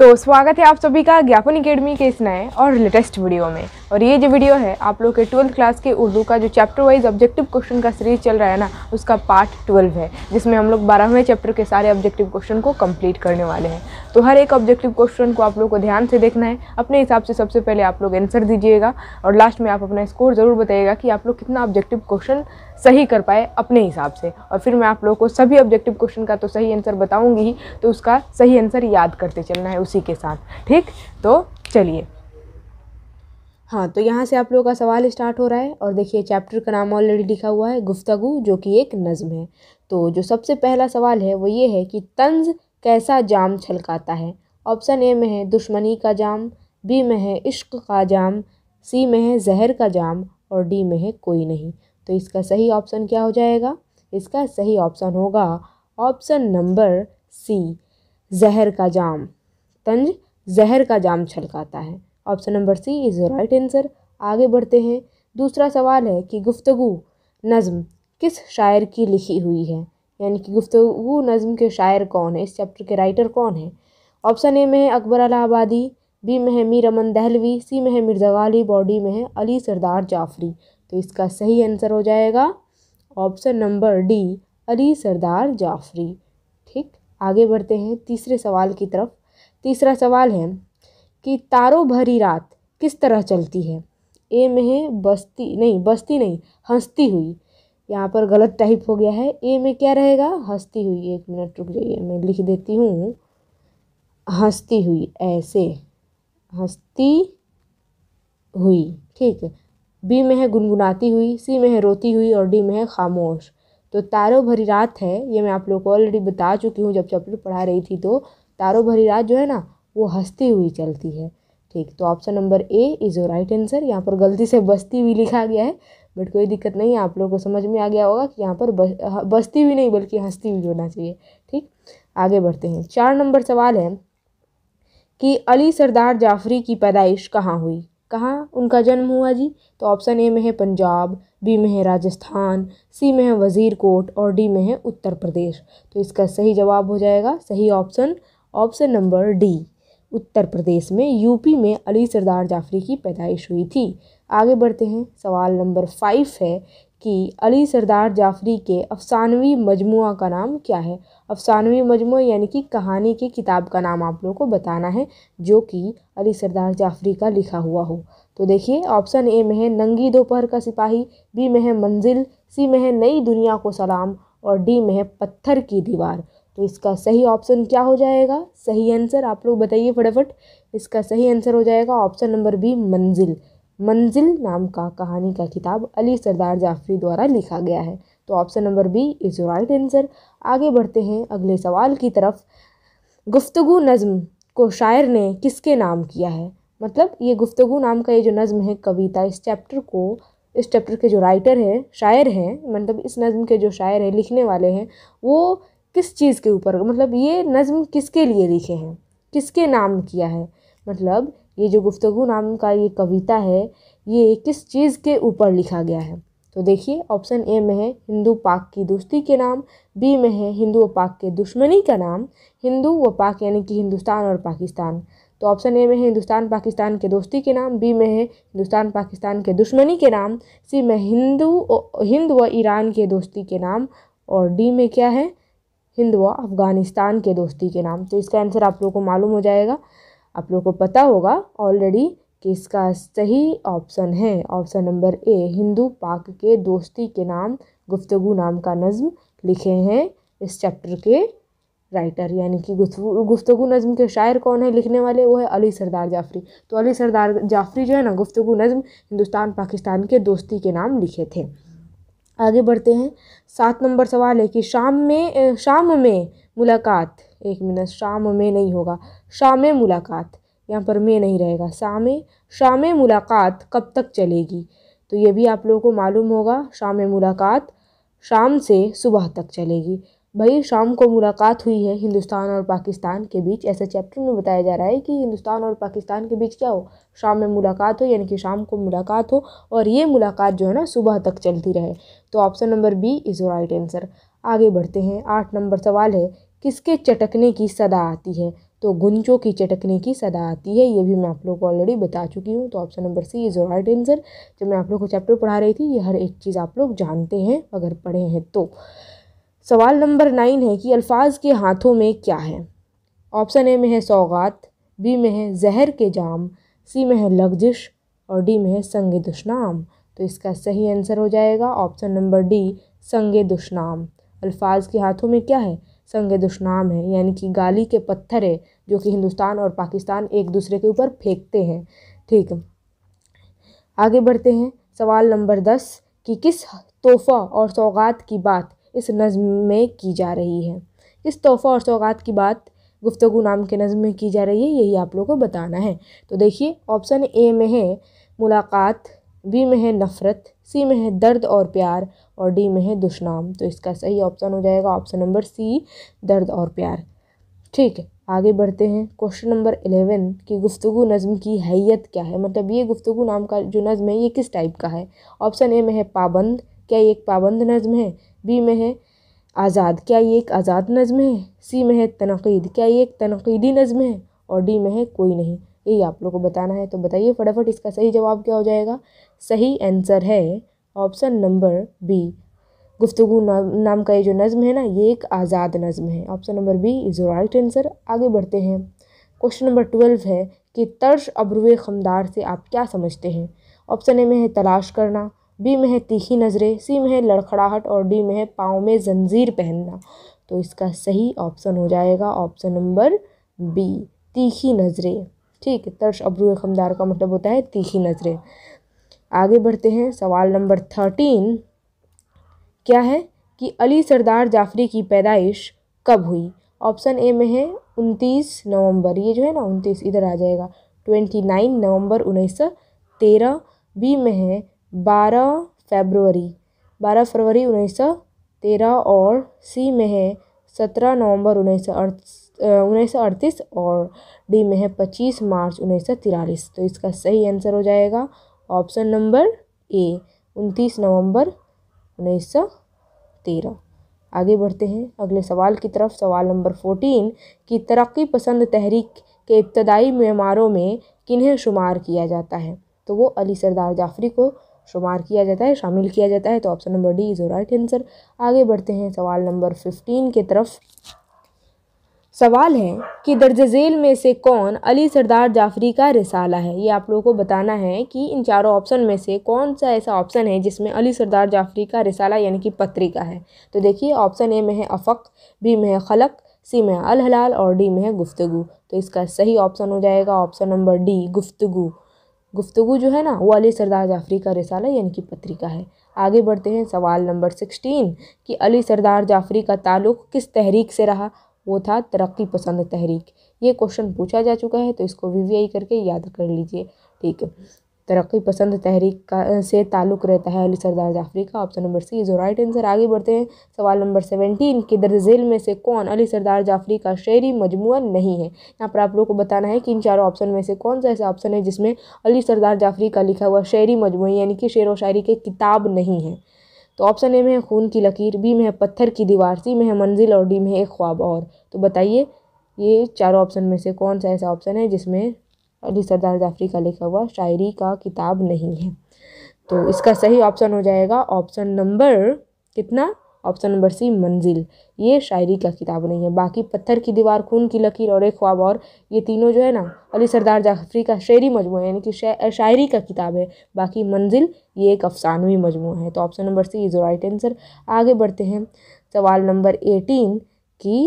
तो स्वागत है आप सभी का ज्ञापन अकेडमी के इस नए और लेटेस्ट वीडियो में और ये जो वीडियो है आप लोग के ट्वेल्थ क्लास के उर्दू का जो चैप्टर वाइज ऑब्जेक्टिव क्वेश्चन का सीरीज चल रहा है ना उसका पार्ट ट्वेल्व है जिसमें हम लोग बारहवें चैप्टर के सारे ऑब्जेक्टिव क्वेश्चन को कंप्लीट करने वाले हैं तो हर एक ऑब्जेक्टिव क्वेश्चन को आप लोग को ध्यान से देखना है अपने हिसाब से सबसे पहले आप लोग आंसर दीजिएगा और लास्ट में आप अपना स्कोर ज़रूर बताइएगा कि आप लोग कितना ऑब्जेक्टिव क्वेश्चन सही कर पाए अपने हिसाब से और फिर मैं आप लोगों को सभी ऑब्जेक्टिव क्वेश्चन का तो सही आंसर बताऊंगी ही तो उसका सही आंसर याद करते चलना है उसी के साथ ठीक तो चलिए हाँ तो यहाँ से आप लोगों का सवाल स्टार्ट हो रहा है और देखिए चैप्टर का नाम ऑलरेडी लिखा हुआ है गुफ्तगु जो कि एक नज़म है तो जो सबसे पहला सवाल है वो ये है कि तंज कैसा जाम छलकाता है ऑप्शन ए में है दुश्मनी का जाम बी में है इश्क का जाम सी में है जहर का जाम और डी में है कोई नहीं तो इसका सही ऑप्शन क्या हो जाएगा इसका सही ऑप्शन होगा ऑप्शन नंबर सी जहर का जाम तंज जहर का जाम छलकाता है option number C is the right answer आगे बढ़ते हैं दूसरा सवाल है कि गुफ्तगु नज़म किस शायर की लिखी हुई है यानी कि गुफ्तगु नज़म के शायर कौन है इस चैप्टर के राइटर कौन है ऑप्शन ए में है अकबर अलाहाबादी बी में है मीर अमन दहलवी सी में है मिर्जा गाली बॉडी में है अली सरदार जाफरी तो इसका सही आंसर हो जाएगा option number D Ali Sardar Jafri ठीक आगे बढ़ते हैं तीसरे सवाल की तरफ तीसरा सवाल है कि तारों भरी रात किस तरह चलती है ए में है बस्ती नहीं बस्ती नहीं हंसती हुई यहाँ पर गलत टाइप हो गया है ए में क्या रहेगा हंसती हुई एक मिनट रुक जाइए मैं लिख देती हूँ हंसती हुई ऐसे हंसती हुई ठीक है बी में है गुनगुनाती हुई सी में है रोती हुई और डी में है खामोश तो तारों भरी रात है ये मैं आप लोग को ऑलरेडी बता चुकी हूँ जब चैप्टर पढ़ा रही थी तो तारों भरी रात जो है ना वो हंसती हुई चलती है ठीक तो option number A is your right answer यहाँ पर गलती से बस्ती हुई लिखा गया है बट कोई दिक्कत नहीं है आप लोगों को समझ में आ गया होगा कि यहाँ पर बस्ती भी नहीं बल्कि हंसती हुई होना चाहिए ठीक आगे बढ़ते हैं चार नंबर सवाल है कि अली सरदार जाफरी की पैदाइश कहाँ हुई कहाँ उनका जन्म हुआ जी तो ऑप्शन ए में है पंजाब बी में है राजस्थान सी में है वज़ीर कोट और डी में है उत्तर प्रदेश तो इसका सही जवाब हो जाएगा सही option option number D Uttar Pradesh में यूपी में अली सरदार जाफरी की पैदाइश हुई थी आगे बढ़ते हैं सवाल नंबर फाइव है कि अली सरदार जाफरी के अफसानवी मजमू का नाम क्या है अफसानवी मजमू यानी कि कहानी की किताब का नाम आप लोगों को बताना है जो कि अली सरदार जाफरी का लिखा हुआ हो तो देखिए ऑप्शन ए में है नंगी दोपहर का सिपाही बी में है मंजिल सी में है नई दुनिया को सलाम और डी में है पत्थर की दीवार तो इसका सही ऑप्शन क्या हो जाएगा सही आंसर आप लोग बताइए फटाफट इसका सही आंसर हो जाएगा ऑप्शन नंबर बी मंजिल मंजिल नाम का कहानी का किताब अली सरदार जाफरी द्वारा लिखा गया है तो option number B is right answer आगे बढ़ते हैं अगले सवाल की तरफ गुफ्तगु नज़म को शायर ने किसके नाम किया है मतलब ये गुफ्तगु नाम का ये जो नज़म है कविता इस चैप्टर को इस चैप्टर के जो राइटर हैं शायर हैं मतलब इस नज़म के जो शायर हैं लिखने वाले हैं वो किस चीज़ के ऊपर मतलब ये नज़म किसके लिए लिखे हैं किसके नाम किया है मतलब ये जो गुफ्तगु नाम का ये कविता है ये किस चीज़ के ऊपर लिखा गया है तो देखिए ऑप्शन ए में है हिंदू पाक की दोस्ती के नाम बी में है हिंदू व पाक के दुश्मनी का नाम हिंदू व पाक यानी कि हिंदुस्तान और पाकिस्तान तो ऑप्शन ए में है हिंदुस्तान पाकिस्तान के दोस्ती के नाम बी में है हिंदुस्तान पाकिस्तान के दुश्मनी के नाम सी में हिंदू हिंद व ईरान के दोस्ती के नाम और डी में क्या है हिंद व अफ़गानिस्तान के दोस्ती के नाम तो इसका आंसर आप लोग को मालूम हो जाएगा आप लोग को पता होगा ऑलरेडी कि इसका सही ऑप्शन है ऑप्शन नंबर ए हिंदू पाक के दोस्ती के नाम गुफ्तगु नाम का नज़म लिखे हैं इस चैप्टर के राइटर यानी कि गुफ्तगु नज़म के शायर कौन है लिखने वाले वो है अली सरदार जाफरी तो अली सरदार जाफरी जो है ना गुफ्तगु नज़म हिंदुस्तान पाकिस्तान के दोस्ती के नाम लिखे थे आगे बढ़ते हैं सात नंबर सवाल है कि शाम में शाम में मुलाकात एक मिनट शाम में नहीं होगा शाम मुलाकात यहाँ पर में नहीं रहेगा शाम शाम मुलाकात कब तक चलेगी तो ये भी आप लोगों को मालूम होगा शाम मुलाकात शाम से सुबह तक चलेगी भाई शाम को मुलाकात हुई है हिंदुस्तान और पाकिस्तान के बीच ऐसे चैप्टर में बताया जा रहा है कि हिंदुस्तान और पाकिस्तान के बीच क्या हो शाम में मुलाकात हो यानी कि शाम को मुलाकात हो और ये मुलाकात जो है ना सुबह तक चलती रहे तो option number B is right answer आगे बढ़ते हैं आठ नंबर सवाल है किसके चटकने की सदा आती है तो गुंजों की चटकने की सदा आती है ये भी मैं आप लोग को ऑलरेडी बता चुकी हूँ तो option number C is right answer जब मैं आप लोग को चैप्टर पढ़ा रही थी ये हर एक चीज़ आप लोग जानते हैं अगर पढ़े हैं तो सवाल नंबर नाइन है कि अल्फाज के हाथों में क्या है ऑप्शन ए में है सौगात बी में है जहर के जाम सी में है लग्जिश और डी में है संग दुष्नाम तो इसका सही आंसर हो जाएगा ऑप्शन नंबर डी संग दुष्नाम अल्फाज के हाथों में क्या है संग दुष्नाम है यानी कि गाली के पत्थर है जो कि हिंदुस्तान और पाकिस्तान एक दूसरे के ऊपर फेंकते हैं ठीक आगे बढ़ते हैं सवाल नंबर दस कि किस तोहफा और सौगात की बात इस नज़म में की जा रही है इस तोहफ़ा और सौगात की बात गुफ्तु नाम के नज़म में की जा रही है यही आप लोगों को बताना है तो देखिए ऑप्शन ए में है मुलाकात बी में है नफ़रत सी में है दर्द और प्यार और डी में है दुश्नाम तो इसका सही ऑप्शन हो जाएगा ऑप्शन नंबर सी दर्द और प्यार ठीक है आगे बढ़ते हैं क्वेश्चन नंबर एलेवन की गुफ्तु नज़म की हैत क्या है मतलब ये गुफ्तु नाम का जो नज़म है ये किस टाइप का है ऑप्शन ए में है पाबंद क्या ये एक पाबंद नज़म है बी में है आज़ाद क्या ये एक आज़ाद नज़म है सी में है तनकीद क्या ये एक तनकीदी नज़म है और डी में है कोई नहीं यही आप लोग को बताना है तो बताइए फटाफट इसका सही जवाब क्या हो जाएगा सही आंसर है ऑप्शन नंबर बी गुफ्तु ना, नाम का ये जो नज़म है ना ये एक आज़ाद नज़म है option number B is right answer आगे बढ़ते हैं क्वेश्चन नंबर ट्वेल्व है कि तर्श अब्रुए खमदार से आप क्या समझते हैं ऑप्शन ए में है तलाश करना बी में है तीखी नज़रें सी में है लड़खड़ाहट और डी में है पाँव में जंजीर पहनना तो इसका सही ऑप्शन हो जाएगा ऑप्शन नंबर बी तीखी नज़रें ठीक तर्श अब्रू खमदार का मतलब होता है तीखी नज़रें आगे बढ़ते हैं सवाल नंबर थर्टीन क्या है कि अली सरदार जाफरी की पैदाइश कब हुई ऑप्शन ए में है उनतीस नवंबर ये जो है ना उनतीस इधर आ जाएगा ट्वेंटी नाइन नवंबर उन्नीस सौ तेरह बी में है बारह फरवरी बारह फरवरी उन्नीस सौ तेरह और सी में है सत्रह नवंबर उन्नीस सौ उन्नीस सौ अड़तीस और डी में है पच्चीस मार्च उन्नीस सौ तिरालीस तो इसका सही आंसर हो जाएगा ऑप्शन नंबर ए उनतीस नवंबर उन्नीस सौ तेरह आगे बढ़ते हैं अगले सवाल की तरफ सवाल नंबर फोर्टीन कि तरक्की पसंद तहरीक के इब्तदाई मेमारों में किन्हें शुमार किया जाता है तो वो अली सरदार जाफरी को शुमार किया जाता है शामिल किया जाता है तो option number D is right answer आगे बढ़ते हैं सवाल नंबर फिफ्टीन के तरफ सवाल है कि दर्ज झेल में से कौन अली सरदार जाफरी का रिसाला है ये आप लोगों को बताना है कि इन चारों ऑप्शन में से कौन सा ऐसा ऑप्शन है जिसमें अली सरदार जाफरी का रिसाला यानी कि पत्रिका है तो देखिए ऑप्शन ए में है अफ़क बी में है खलक सी में है अल हलाल और डी में है गुफ्तगु तो इसका सही ऑप्शन हो जाएगा ऑप्शन नंबर डी गुफ्तगु गुफ्तु जो है ना वो अली सरदार जाफरी का रिसाला यानी कि पत्रिका है आगे बढ़ते हैं सवाल नंबर सिक्सटीन कि अली सरदार जाफरी का ताल्लुक़ किस तहरीक से रहा वो था तरक्की पसंद तहरीक ये क्वेश्चन पूछा जा चुका है तो इसको वी करके याद कर लीजिए ठीक है तरक्की पसंद तहरीक का से ताल्लुक़ रहता है अली सरदार जाफरी का option number C is right answer आगे बढ़ते हैं सवाल नंबर सेवेंटीन कि दर्ज में से कौन अली सरदार जाफरी का शेरी मजमू नहीं है यहाँ पर आप लोगों को बताना है कि इन चारों ऑप्शन में से कौन सा ऐसा ऑप्शन है जिसमें अली सरदार जाफरी का लिखा हुआ शेरी मजमू यानी कि शेर व शायरी की किताब नहीं है तो ऑप्शन ए में है खून की लकीर बी में है पत्थर की दीवार सी में है मंजिल और डी में है एक ख्वाब और तो बताइए ये चारों ऑप्शन में से कौन सा ऐसा ऑप्शन है जिसमें अली सरदार जाफरी का लिखा हुआ शायरी का किताब नहीं है तो इसका सही ऑप्शन हो जाएगा ऑप्शन नंबर कितना ऑप्शन नंबर सी मंजिल ये शायरी का किताब नहीं है बाकी पत्थर की दीवार खून की लकीर और एक ख्वाब और ये तीनों जो है ना अली सरदार जाफरी का शायरी मजमू है यानी कि शायरी का किताब है बाकी मंजिल ये एक अफसानवी मजमू है तो option number C is right answer आगे बढ़ते हैं सवाल नंबर एटीन की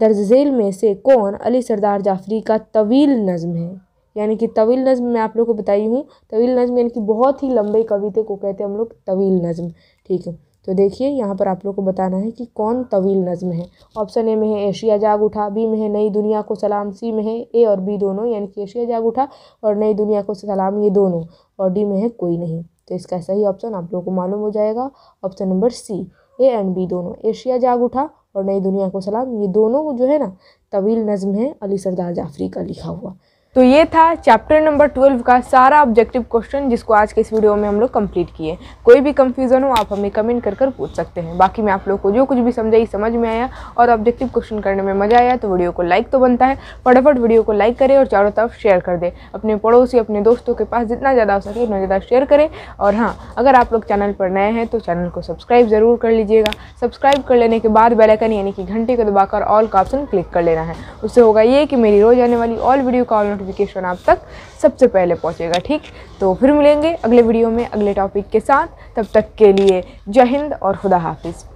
दर्ज झेल में से कौन अली सरदार जाफरी का तवील नज़म है यानी कि तवील नज़म मैं आप लोग को बताई हूँ तवील नज़म यानी कि बहुत ही लंबे कविता को कहते हैं हम लोग तवील नज़म ठीक है तो देखिए यहाँ पर आप लोग को बताना है कि कौन तवील नज़म है ऑप्शन ए में है एशिया जाग उठा बी में है नई दुनिया को सलाम सी में है ए और बी दोनों यानी कि एशिया जाग उठा और नई दुनिया को सलाम ये दोनों और डी में है कोई नहीं तो इसका सही ऑप्शन आप लोग को मालूम हो जाएगा option number C A and B दोनों एशिया जाग उठा और नई दुनिया को सलाम ये दोनों जो है ना तवील नज़म है अली सरदार जाफरी का लिखा हुआ तो ये था चैप्टर नंबर ट्वेल्व का सारा ऑब्जेक्टिव क्वेश्चन जिसको आज के इस वीडियो में हम लोग कंप्लीट किए कोई भी कंफ्यूजन हो आप हमें कमेंट कर कर पूछ सकते हैं बाकी मैं आप लोग को जो कुछ भी समझाई समझ में आया और ऑब्जेक्टिव क्वेश्चन करने में मज़ा आया तो वीडियो को लाइक तो बनता है फटाफट वीडियो को लाइक करें और चारों तरफ शेयर कर दें अपने पड़ोसी अपने दोस्तों के पास जितना ज़्यादा हो सके उतना ज़्यादा शेयर करें और हाँ अगर आप लोग चैनल पर नए हैं तो चैनल को सब्सक्राइब ज़रूर कर लीजिएगा सब्सक्राइब कर लेने के बाद बेलाइकन यानी कि घंटे को दबाकर ऑल का ऑप्शन क्लिक कर लेना है उससे होगा ये कि मेरी रोज़ आने वाली ऑल वीडियो का नोटिफिकेशन आप तक सबसे पहले पहुँचेगा ठीक तो फिर मिलेंगे अगले वीडियो में अगले टॉपिक के साथ तब तक के लिए जय हिंद और खुदा हाफिज़